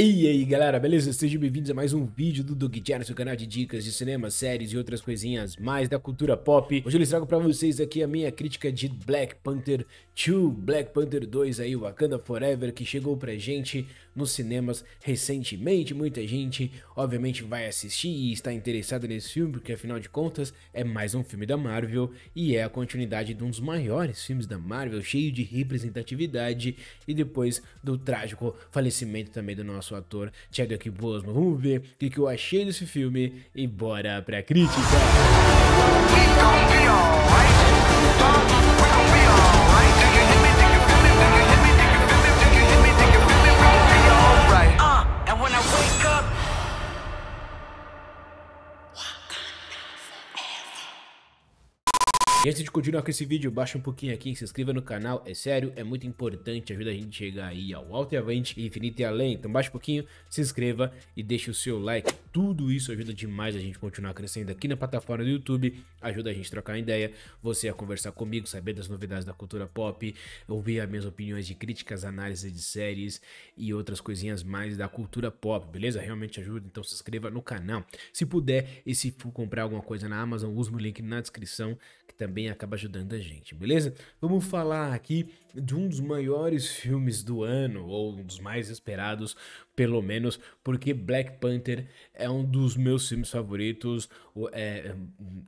E aí galera, beleza? Sejam bem-vindos a mais um vídeo do Doug Channel, seu canal de dicas de cinema, séries e outras coisinhas mais da cultura pop. Hoje eu trago pra vocês aqui a minha crítica de Black Panther 2, Black Panther 2 aí, Wakanda Forever, que chegou pra gente nos cinemas recentemente. Muita gente, obviamente, vai assistir e está interessada nesse filme, porque afinal de contas é mais um filme da Marvel e é a continuidade de um dos maiores filmes da Marvel, cheio de representatividade e depois do trágico falecimento também do nosso ator Chadwick Boseman. Vamos ver o que eu achei desse filme e bora pra crítica. Então, It's E antes de continuar com esse vídeo, baixa um pouquinho aqui, se inscreva no canal, é sério, é muito importante, ajuda a gente a chegar aí ao alto e avante, infinito e além. Então baixa um pouquinho, se inscreva e deixe o seu like. Tudo isso ajuda demais a gente continuar crescendo aqui na plataforma do YouTube, ajuda a gente a trocar ideia, você a conversar comigo, saber das novidades da cultura pop, ouvir as minhas opiniões de críticas, análises de séries e outras coisinhas mais da cultura pop, beleza? Realmente ajuda, então se inscreva no canal. Se puder e se for comprar alguma coisa na Amazon, use o link na descrição, que também também acaba ajudando a gente, beleza? Vamos falar aqui de um dos maiores filmes do ano, ou um dos mais esperados, pelo menos, porque Black Panther é um dos meus filmes favoritos, é,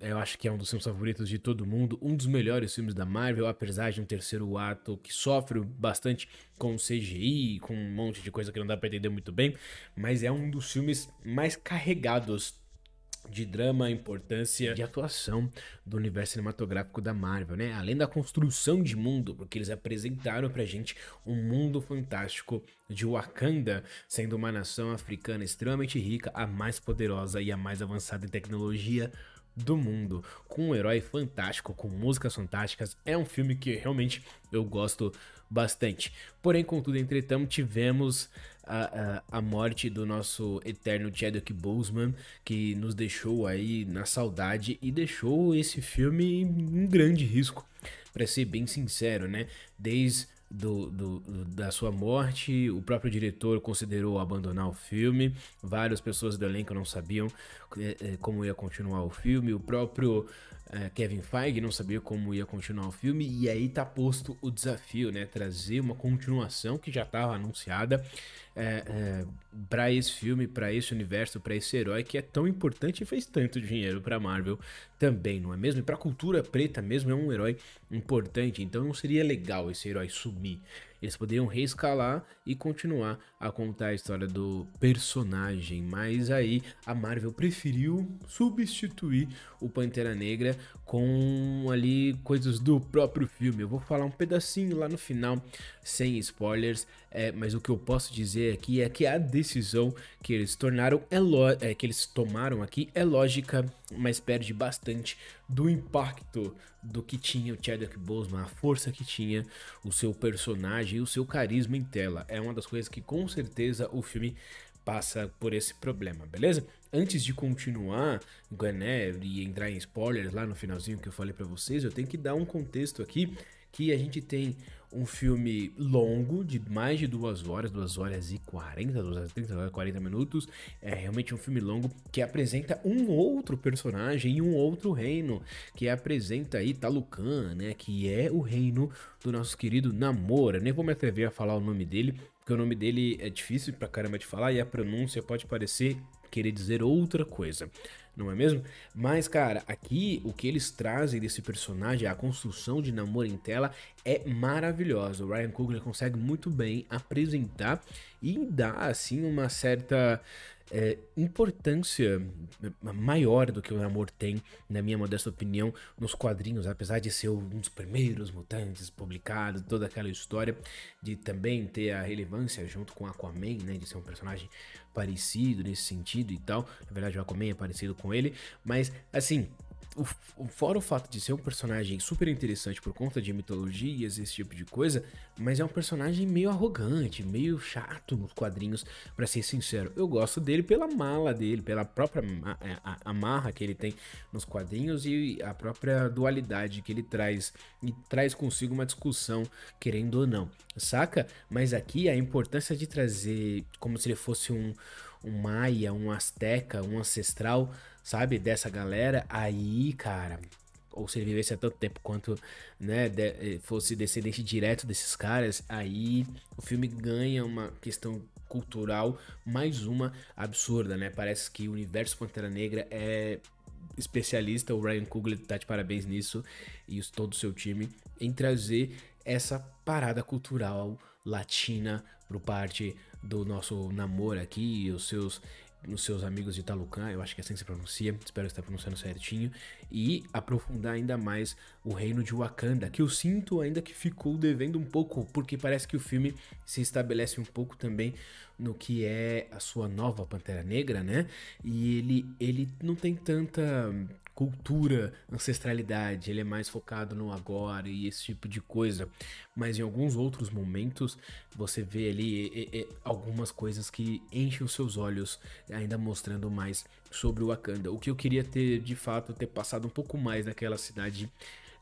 é, eu acho que é um dos filmes favoritos de todo mundo, um dos melhores filmes da Marvel, apesar de um terceiro ato que sofre bastante com CGI, com um monte de coisa que não dá pra entender muito bem, mas é um dos filmes mais carregados de drama, importância de atuação do universo cinematográfico da Marvel, né? Além da construção de mundo, porque eles apresentaram pra gente um mundo fantástico de Wakanda, sendo uma nação africana extremamente rica, a mais poderosa e a mais avançada em tecnologia do mundo, com um herói fantástico, com músicas fantásticas. É um filme que realmente eu gosto bastante. Porém, contudo, entretanto, tivemos a, a, a, morte do nosso eterno Chadwick Boseman, que nos deixou aí na saudade e deixou esse filme em um grande risco, para ser bem sincero, né? Desde do, do, da sua morte. O próprio diretor considerou abandonar o filme. Várias pessoas do elenco não sabiam é, é, como ia continuar o filme. O próprio eh, Kevin Feige, não sabia como ia continuar o filme, e aí tá posto o desafio, né? Trazer uma continuação que já estava anunciada é, eh, é, eh, para esse filme, para esse universo, para esse herói que é tão importante e fez tanto dinheiro para Marvel também, não é mesmo? E para a cultura preta mesmo é um herói importante, então não seria legal esse herói sumir. Eles poderiam reescalar e continuar a contar a história do personagem, mas aí a Marvel preferiu substituir o Pantera Negra com ali coisas do próprio filme. Eu vou falar um pedacinho lá no final, sem spoilers, é, mas o que eu posso dizer aqui é que a decisão que eles tornaram é, é que eles tomaram aqui é lógica, mas perde bastante do impacto do que tinha o Chadwick Boseman, a força que tinha o seu personagem e o seu carisma em tela. É uma das coisas que com certeza o filme passa por esse problema, beleza? Antes de continuar, né, e entrar em spoilers lá no finalzinho que eu falei para vocês, eu tenho que dar um contexto aqui que a gente tem um filme longo, de mais de duas horas, duas horas e quarenta, duas horas e trinta, e minutos. É realmente um filme longo que apresenta um outro personagem e um outro reino, que apresenta aí Talucan, né? Que é o reino do nosso querido Namor. Eu nem né? vou me atrever a falar o nome dele, porque o nome dele é difícil pra caramba de falar e a pronúncia pode parecer querer dizer outra coisa, não é mesmo? Mas, cara, aqui o que eles trazem desse personagem, a construção de namoro em tela, é maravilhosa. O Ryan Coogler consegue muito bem apresentar e dar, assim, uma certa é, importância é, maior do que o amor tem, na minha modesta opinião, nos quadrinhos, apesar de ser um dos primeiros mutantes publicados, toda aquela história de também ter a relevância junto com Aquaman, né, de ser um personagem parecido nesse sentido e tal. Na verdade, o Aquaman é parecido com ele, mas assim, o, fora o fato de ser um personagem super interessante por conta de mitologias, esse tipo de coisa, mas é um personagem meio arrogante, meio chato nos quadrinhos, para ser sincero. Eu gosto dele pela mala dele, pela própria amarra é, que ele tem nos quadrinhos e a própria dualidade que ele traz e traz consigo uma discussão, querendo ou não, saca? Mas aqui a importância de trazer como se ele fosse um, um maia, um asteca, um ancestral sabe, dessa galera, aí, cara, ou se ele vivesse há tanto tempo quanto, né, de, eh, fosse descendente direto desses caras, aí o filme ganha uma questão cultural, mais uma absurda, né? Parece que o universo Pantera Negra é especialista, o Ryan Coogler tá de parabéns nisso e os, todo o seu time em trazer essa parada cultural latina pro parte do nosso namoro aqui e os seus nos seus amigos de Talucan, eu acho que é assim que se pronuncia, espero estar pronunciando certinho, e aprofundar ainda mais o reino de Wakanda, que eu sinto ainda que ficou devendo um pouco, porque parece que o filme se estabelece um pouco também no que é a sua nova Pantera Negra, né? E ele, ele não tem tanta cultura, ancestralidade, ele é mais focado no agora e esse tipo de coisa. Mas em alguns outros momentos você vê ali é, é, algumas coisas que enchem os seus olhos, ainda mostrando mais sobre o Wakanda. O que eu queria ter de fato ter passado um pouco mais naquela cidade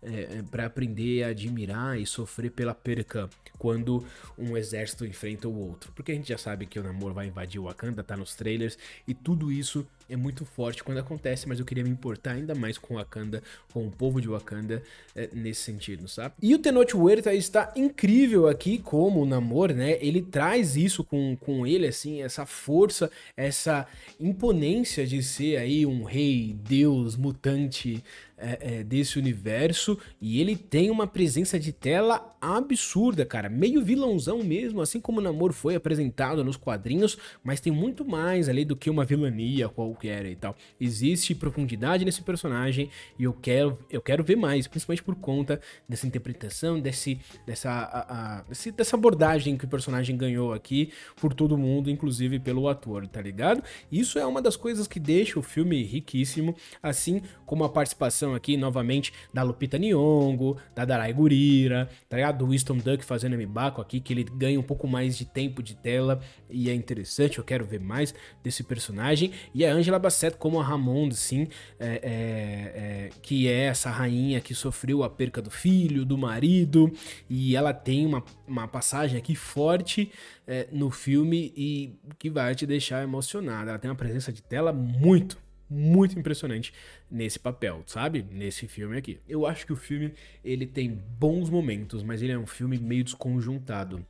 é, é para aprender a admirar e sofrer pela perca quando um exército enfrenta o outro. Porque a gente já sabe que o Namor vai invadir o Wakanda, tá nos trailers, e tudo isso é muito forte quando acontece, mas eu queria me importar ainda mais com Wakanda, com o povo de Wakanda é, nesse sentido, sabe? E o Tenote Huerta está incrível aqui como o Namor, né? Ele traz isso com, com ele, assim, essa força, essa imponência de ser aí um rei, deus, mutante, é, é, desse universo e ele tem uma presença de tela absurda, cara. Meio vilãozão mesmo, assim como o Namor foi apresentado nos quadrinhos, mas tem muito mais ali do que uma vilania qualquer e tal. Existe profundidade nesse personagem e eu quero, eu quero ver mais, principalmente por conta dessa interpretação, desse, dessa, a, a, desse, dessa abordagem que o personagem ganhou aqui por todo mundo, inclusive pelo ator, tá ligado? Isso é uma das coisas que deixa o filme riquíssimo, assim como a participação participação aqui novamente da Lupita Nyong'o, da Darai Gurira, tá ligado? Do Winston Duck fazendo Mibako aqui, que ele ganha um pouco mais de tempo de tela e é interessante, eu quero ver mais desse personagem. E a Angela Bassett como a Ramond, sim, é, é, é, que é essa rainha que sofreu a perca do filho, do marido, e ela tem uma, uma passagem aqui forte é, no filme e que vai te deixar emocionada. Ela tem uma presença de tela muito muito impressionante nesse papel, sabe? Nesse filme aqui. Eu acho que o filme ele tem bons momentos, mas ele é um filme meio desconjuntado.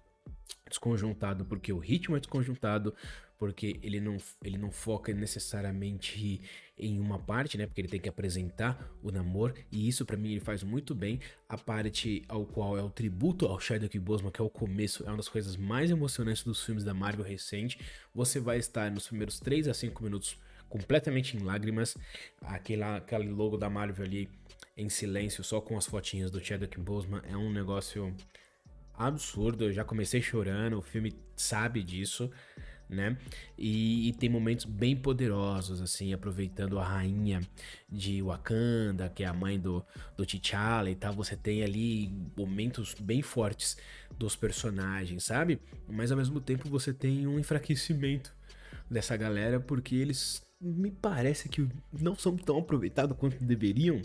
Desconjuntado porque o ritmo é desconjuntado, porque ele não, ele não foca necessariamente em uma parte, né? Porque ele tem que apresentar o namoro, e isso para mim ele faz muito bem. A parte ao qual é o tributo ao Chadwick Bosman, que é o começo, é uma das coisas mais emocionantes dos filmes da Marvel recente. Você vai estar nos primeiros 3 a 5 minutos completamente em lágrimas, aquele, aquele logo da Marvel ali em silêncio, só com as fotinhas do Chadwick Boseman, é um negócio absurdo. Eu já comecei chorando, o filme sabe disso, né? E, e, tem momentos bem poderosos, assim, aproveitando a rainha de Wakanda, que é a mãe do, do T'Challa e tal. Você tem ali momentos bem fortes dos personagens, sabe? Mas ao mesmo tempo você tem um enfraquecimento dessa galera porque eles me parece que não são tão aproveitados quanto deveriam,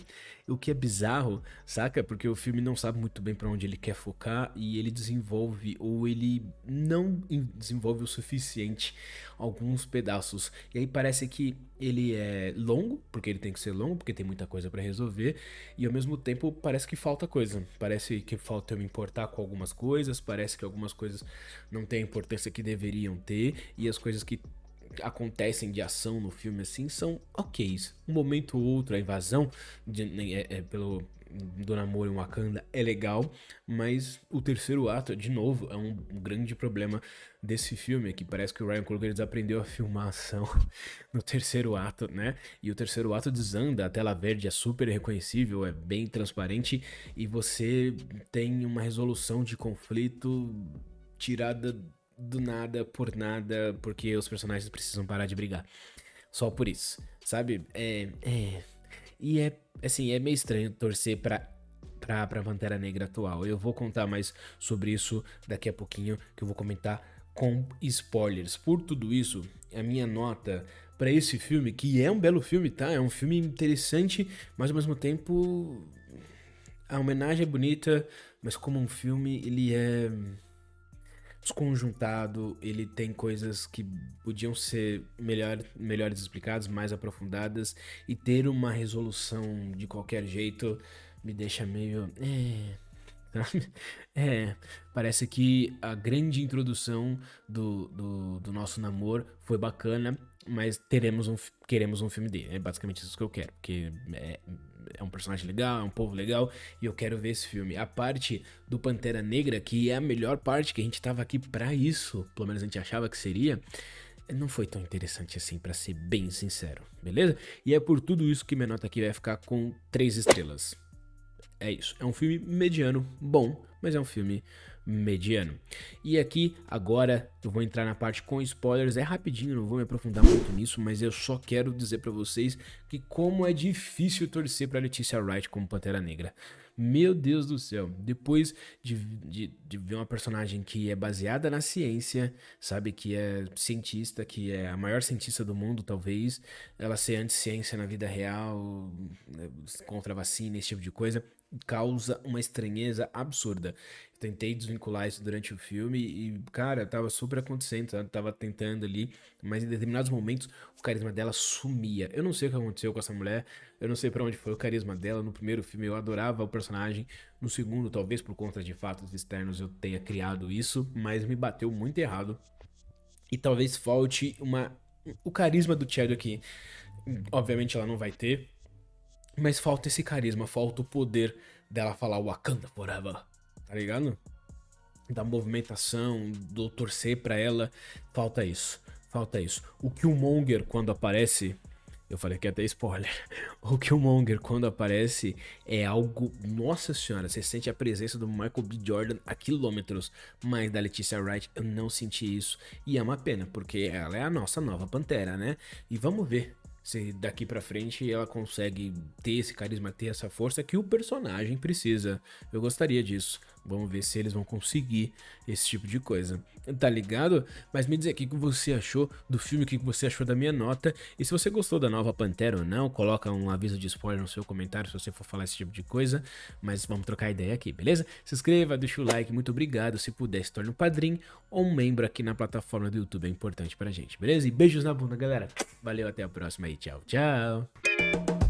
o que é bizarro, saca? Porque o filme não sabe muito bem para onde ele quer focar e ele desenvolve ou ele não desenvolve o suficiente alguns pedaços. E aí parece que ele é longo, porque ele tem que ser longo, porque tem muita coisa para resolver, e ao mesmo tempo parece que falta coisa. Parece que falta eu me importar com algumas coisas, parece que algumas coisas não têm a importância que deveriam ter e as coisas que acontecem de ação no filme assim são ok. Um momento ou outro, a invasão de, né, é, é, pelo do namoro em Wakanda é legal, mas o terceiro ato, de novo, é um grande problema desse filme, que parece que o Ryan Coogler desaprendeu a filmar a ação no terceiro ato, né? E o terceiro ato desanda, a tela verde é super reconhecível, é bem transparente, e você tem uma resolução de conflito tirada do nada, por nada, porque os personagens precisam parar de brigar. Só por isso, sabe? É. é. E é, assim, é meio estranho torcer pra pra, pra Pantera Negra atual. Eu vou contar mais sobre isso daqui a pouquinho, que eu vou comentar com spoilers. Por tudo isso, a minha nota para esse filme, que é um belo filme, tá? É um filme interessante, mas ao mesmo tempo a homenagem é bonita, mas como um filme, ele é desconjuntado, ele tem coisas que podiam ser melhor, melhores explicadas, mais aprofundadas, e ter uma resolução de qualquer jeito me deixa meio. É, é parece que a grande introdução do, do, do, nosso namoro foi bacana, mas teremos um, queremos um filme dele. É basicamente isso que eu quero, porque é, é um personagem legal, é um povo legal, e eu quero ver esse filme. A parte do Pantera Negra, que é a melhor parte, que a gente tava aqui para isso, pelo menos a gente achava que seria, não foi tão interessante assim, para ser bem sincero, beleza? E é por tudo isso que minha nota aqui vai ficar com três estrelas. É isso. É um filme mediano, bom, mas é um filme mediano. E aqui, agora, eu vou entrar na parte com spoilers, é rapidinho, não vou me aprofundar muito nisso, mas eu só quero dizer para vocês que como é difícil torcer para Letícia Wright como Pantera Negra. Meu Deus do céu, depois de, de, de, ver uma personagem que é baseada na ciência, sabe, que é cientista, que é a maior cientista do mundo, talvez, ela ser anti-ciência na vida real, né, contra vacina, esse tipo de coisa, causa uma estranheza absurda. tentei desvincular isso durante o filme e, cara, tava super acontecendo, tava tentando ali, mas em determinados momentos o carisma dela sumia. Eu não sei o que aconteceu com essa mulher, eu não sei para onde foi o carisma dela. No primeiro filme eu adorava o personagem, no segundo, talvez por conta de fatos externos eu tenha criado isso, mas me bateu muito errado. E talvez falte uma o carisma do Chadwick, obviamente ela não vai ter, mas falta esse carisma, falta o poder dela falar Wakanda Forever, tá ligado? Da movimentação, do torcer pra ela, falta isso, falta isso. O Killmonger, quando aparece, eu falei que até spoiler. O Killmonger, quando aparece, é algo. Nossa senhora, você sente a presença do Michael B. Jordan a quilômetros. Mas da Letícia Wright eu não senti isso. E é uma pena, porque ela é a nossa nova pantera, né? E vamos ver se daqui para frente ela consegue ter esse carisma, ter essa força que o personagem precisa. Eu gostaria disso. Vamos ver se eles vão conseguir esse tipo de coisa. Tá ligado? Mas me diz aqui o que você achou do filme, o que você achou da minha nota. E se você gostou da nova Pantera ou não, coloca um aviso de spoiler no seu comentário se você for falar esse tipo de coisa. Mas vamos trocar ideia aqui, beleza? Se inscreva, deixa o like, muito obrigado. Se puder, se torne um padrinho ou um membro aqui na plataforma do YouTube. É importante pra gente, beleza? E beijos na bunda, galera. Valeu, até a próxima e tchau, tchau.